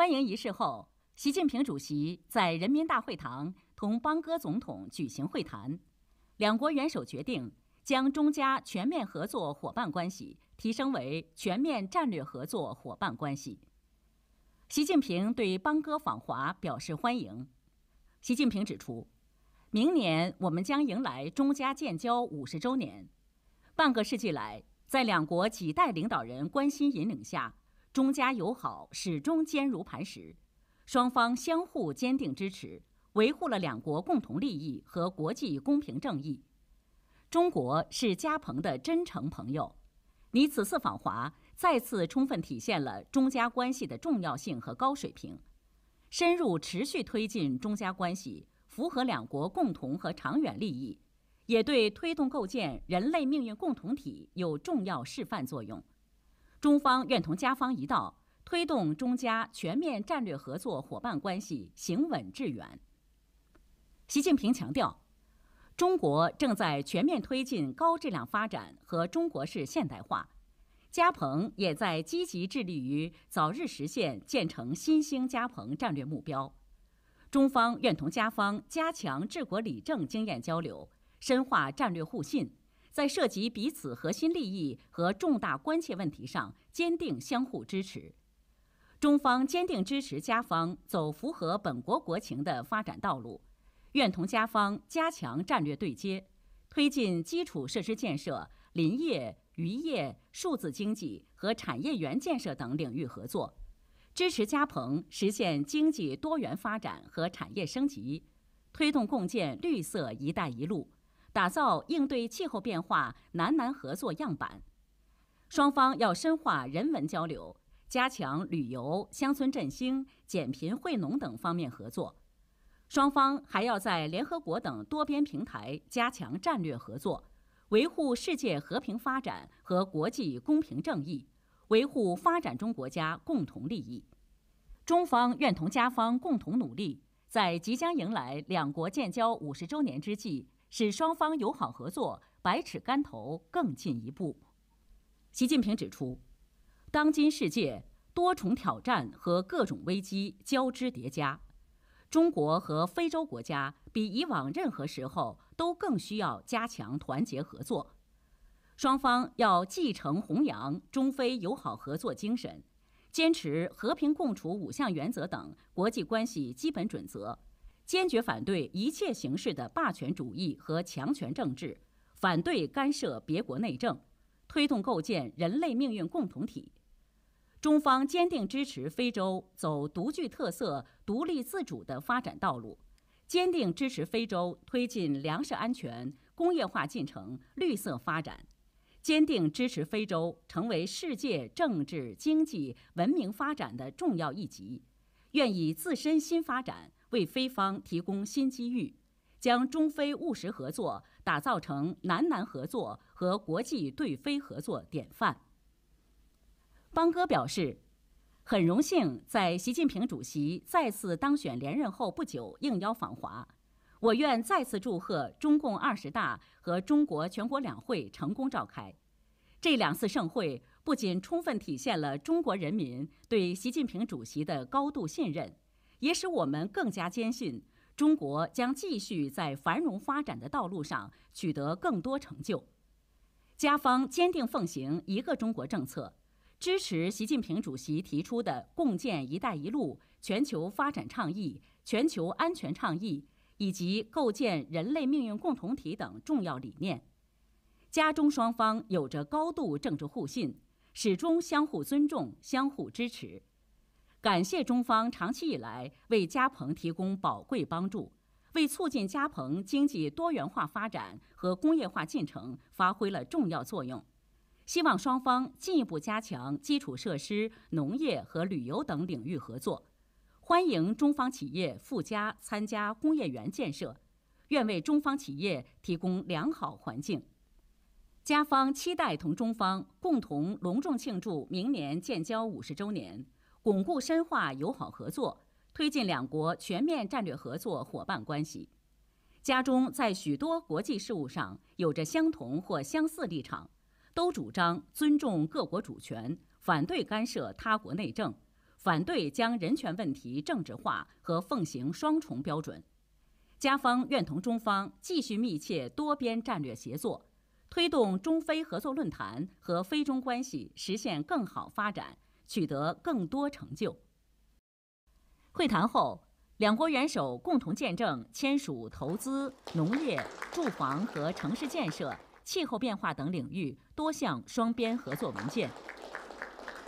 欢迎仪式后，习近平主席在人民大会堂同邦哥总统举行会谈。两国元首决定将中加全面合作伙伴关系提升为全面战略合作伙伴关系。习近平对邦哥访华表示欢迎。习近平指出，明年我们将迎来中加建交五十周年。半个世纪来，在两国几代领导人关心引领下。中加友好始终坚如磐石，双方相互坚定支持，维护了两国共同利益和国际公平正义。中国是加蓬的真诚朋友，你此次访华再次充分体现了中加关系的重要性和高水平。深入持续推进中加关系，符合两国共同和长远利益，也对推动构建人类命运共同体有重要示范作用。中方愿同加方一道，推动中加全面战略合作伙伴关系行稳致远。习近平强调，中国正在全面推进高质量发展和中国式现代化，加蓬也在积极致力于早日实现建成新兴加蓬战略目标。中方愿同加方加强治国理政经验交流，深化战略互信。在涉及彼此核心利益和重大关切问题上坚定相互支持，中方坚定支持加方走符合本国国情的发展道路，愿同加方加强战略对接，推进基础设施建设、林业、渔业、数字经济和产业园建设等领域合作，支持加蓬实现经济多元发展和产业升级，推动共建绿色“一带一路”。打造应对气候变化南南合作样板，双方要深化人文交流，加强旅游、乡村振兴、减贫惠农等方面合作。双方还要在联合国等多边平台加强战略合作，维护世界和平发展和国际公平正义，维护发展中国家共同利益。中方愿同加方共同努力，在即将迎来两国建交五十周年之际。使双方友好合作百尺竿头更进一步。习近平指出，当今世界多重挑战和各种危机交织叠加，中国和非洲国家比以往任何时候都更需要加强团结合作。双方要继承弘扬中非友好合作精神，坚持和平共处五项原则等国际关系基本准则。坚决反对一切形式的霸权主义和强权政治，反对干涉别国内政，推动构建人类命运共同体。中方坚定支持非洲走独具特色、独立自主的发展道路，坚定支持非洲推进粮食安全、工业化进程、绿色发展，坚定支持非洲成为世界政治经济文明发展的重要一极。愿以自身新发展为非方提供新机遇，将中非务实合作打造成南南合作和国际对非合作典范。邦哥表示，很荣幸在习近平主席再次当选连任后不久应邀访华，我愿再次祝贺中共二十大和中国全国两会成功召开。这两次盛会不仅充分体现了中国人民对习近平主席的高度信任，也使我们更加坚信，中国将继续在繁荣发展的道路上取得更多成就。加方坚定奉行一个中国政策，支持习近平主席提出的共建“一带一路”、全球发展倡议、全球安全倡议以及构建人类命运共同体等重要理念。加中双方有着高度政治互信，始终相互尊重、相互支持。感谢中方长期以来为加蓬提供宝贵帮助，为促进加蓬经济多元化发展和工业化进程发挥了重要作用。希望双方进一步加强基础设施、农业和旅游等领域合作，欢迎中方企业赴加参加工业园建设，愿为中方企业提供良好环境。加方期待同中方共同隆重庆祝明年建交五十周年，巩固深化友好合作，推进两国全面战略合作伙伴关系。加中在许多国际事务上有着相同或相似立场，都主张尊重各国主权，反对干涉他国内政，反对将人权问题政治化和奉行双重标准。加方愿同中方继续密切多边战略协作。推动中非合作论坛和非中关系实现更好发展，取得更多成就。会谈后，两国元首共同见证签署投资、农业、住房和城市建设、气候变化等领域多项双边合作文件。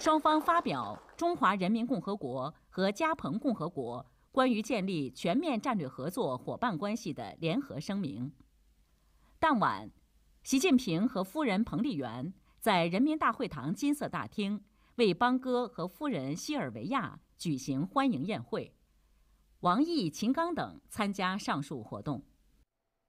双方发表《中华人民共和国和加蓬共和国关于建立全面战略合作伙伴关系的联合声明》。当晚。习近平和夫人彭丽媛在人民大会堂金色大厅为邦哥和夫人西尔维亚举行欢迎宴会，王毅、秦刚等参加上述活动。